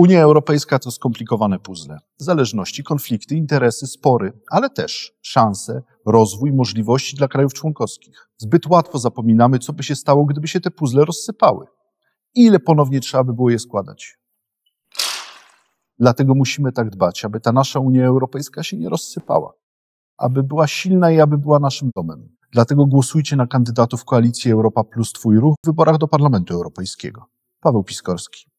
Unia Europejska to skomplikowane puzzle. Zależności, konflikty, interesy, spory, ale też szanse, rozwój, możliwości dla krajów członkowskich. Zbyt łatwo zapominamy, co by się stało, gdyby się te puzzle rozsypały. Ile ponownie trzeba by było je składać? Dlatego musimy tak dbać, aby ta nasza Unia Europejska się nie rozsypała, aby była silna i aby była naszym domem. Dlatego głosujcie na kandydatów koalicji Europa Plus Twój Ruch w wyborach do Parlamentu Europejskiego. Paweł Piskorski.